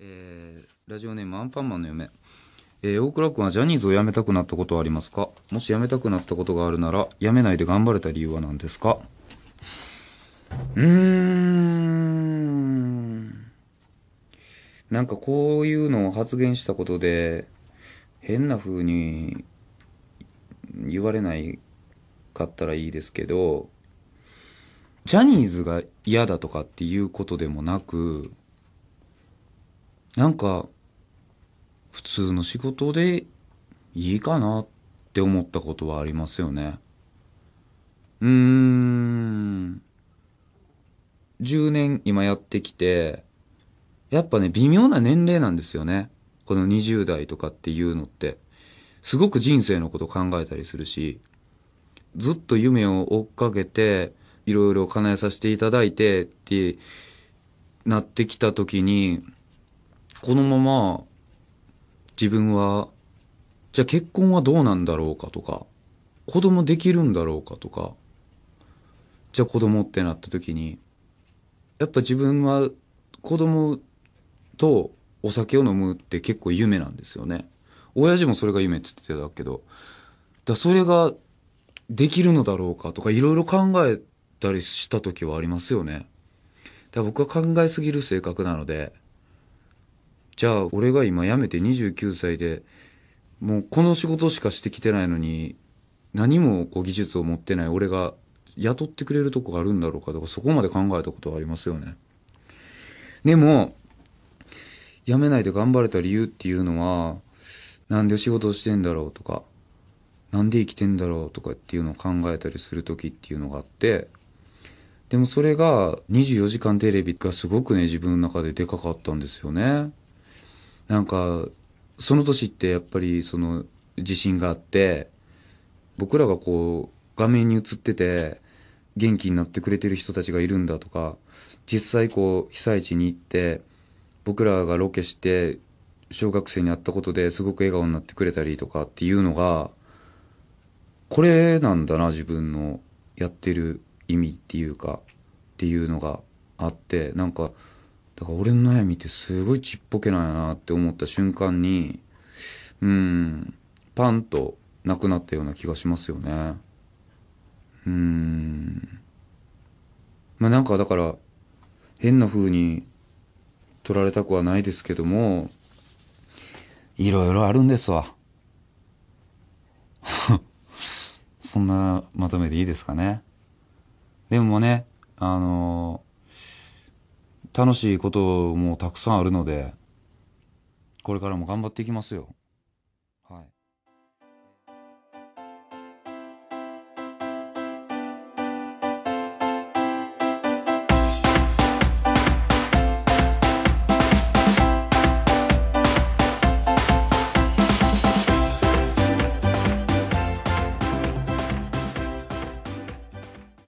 えー、ラジオネームアンパンマンの嫁。えー、大倉君はジャニーズを辞めたくなったことはありますかもし辞めたくなったことがあるなら、辞めないで頑張れた理由は何ですかうーん。なんかこういうのを発言したことで、変な風に言われないかったらいいですけど、ジャニーズが嫌だとかっていうことでもなく、なんか普通の仕事でいいかなって思ったことはありますよね。うーん。10年今やってきて、やっぱね、微妙な年齢なんですよね。この20代とかっていうのって。すごく人生のこと考えたりするし、ずっと夢を追っかけて、いろいろ叶えさせていただいてってなってきた時に、このまま自分はじゃあ結婚はどうなんだろうかとか子供できるんだろうかとかじゃあ子供ってなった時にやっぱ自分は子供とお酒を飲むって結構夢なんですよね親父もそれが夢って言ってたけどだそれができるのだろうかとかいろいろ考えたりした時はありますよねだ僕は考えすぎる性格なのでじゃあ俺が今辞めて29歳でもうこの仕事しかしてきてないのに何もこう技術を持ってない俺が雇ってくれるとこがあるんだろうかとかそこまで考えたことはありますよね。でも辞めないで頑張れた理由っていうのはなんで仕事してんだろうとかなんで生きてんだろうとかっていうのを考えたりする時っていうのがあってでもそれが24時間テレビがすごくね自分の中ででかかったんですよね。なんかその年ってやっぱりその地震があって僕らがこう画面に映ってて元気になってくれてる人たちがいるんだとか実際こう被災地に行って僕らがロケして小学生に会ったことですごく笑顔になってくれたりとかっていうのがこれなんだな自分のやってる意味っていうかっていうのがあってなんか。だから俺の悩みってすごいちっぽけなんやなって思った瞬間に、うん、パンとなくなったような気がしますよね。うん。まあなんかだから、変な風に取られたくはないですけども、いろいろあるんですわ。そんなまとめでいいですかね。でもね、あのー楽しいこともたくさんあるので、これからも頑張っていきますよ。